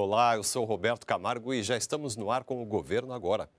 Olá, eu sou Roberto Camargo e já estamos no ar com o governo agora.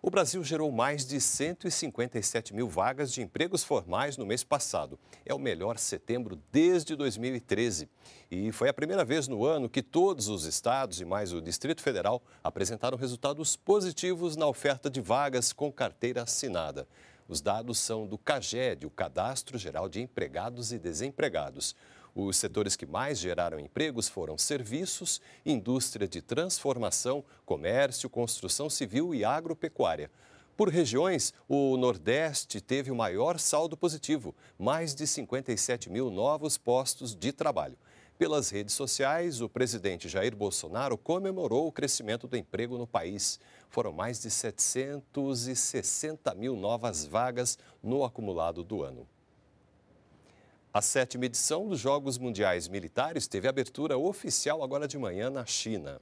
O Brasil gerou mais de 157 mil vagas de empregos formais no mês passado. É o melhor setembro desde 2013. E foi a primeira vez no ano que todos os estados e mais o Distrito Federal apresentaram resultados positivos na oferta de vagas com carteira assinada. Os dados são do CAGED, o Cadastro Geral de Empregados e Desempregados. Os setores que mais geraram empregos foram serviços, indústria de transformação, comércio, construção civil e agropecuária. Por regiões, o Nordeste teve o maior saldo positivo, mais de 57 mil novos postos de trabalho. Pelas redes sociais, o presidente Jair Bolsonaro comemorou o crescimento do emprego no país. Foram mais de 760 mil novas vagas no acumulado do ano. A sétima edição dos Jogos Mundiais Militares teve abertura oficial agora de manhã na China.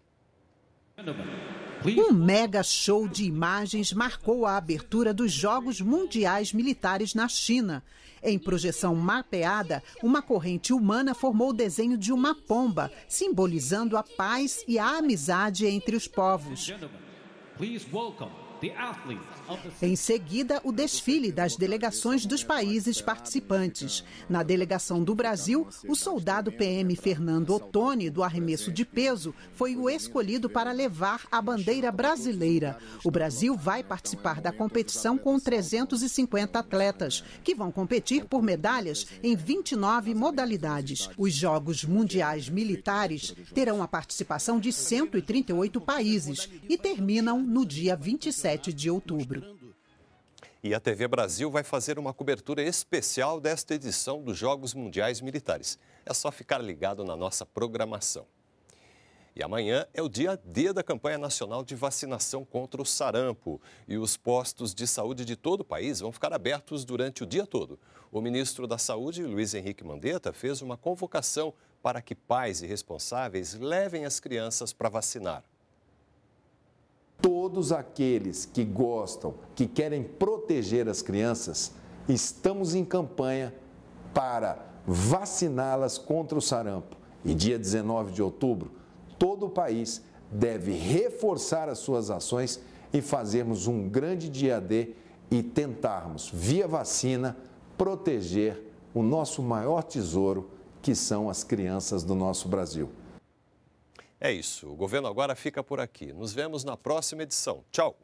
Um mega show de imagens marcou a abertura dos Jogos Mundiais Militares na China. Em projeção mapeada, uma corrente humana formou o desenho de uma pomba, simbolizando a paz e a amizade entre os povos. Em seguida, o desfile das delegações dos países participantes. Na delegação do Brasil, o soldado PM Fernando Ottoni, do arremesso de peso, foi o escolhido para levar a bandeira brasileira. O Brasil vai participar da competição com 350 atletas, que vão competir por medalhas em 29 modalidades. Os Jogos Mundiais Militares terão a participação de 138 países e terminam no dia 27 7 de outubro. E a TV Brasil vai fazer uma cobertura especial desta edição dos Jogos Mundiais Militares. É só ficar ligado na nossa programação. E amanhã é o dia D da campanha nacional de vacinação contra o sarampo. E os postos de saúde de todo o país vão ficar abertos durante o dia todo. O ministro da Saúde, Luiz Henrique Mandetta, fez uma convocação para que pais e responsáveis levem as crianças para vacinar todos aqueles que gostam, que querem proteger as crianças, estamos em campanha para vaciná-las contra o sarampo. E dia 19 de outubro, todo o país deve reforçar as suas ações e fazermos um grande dia D e tentarmos, via vacina, proteger o nosso maior tesouro, que são as crianças do nosso Brasil. É isso. O governo agora fica por aqui. Nos vemos na próxima edição. Tchau!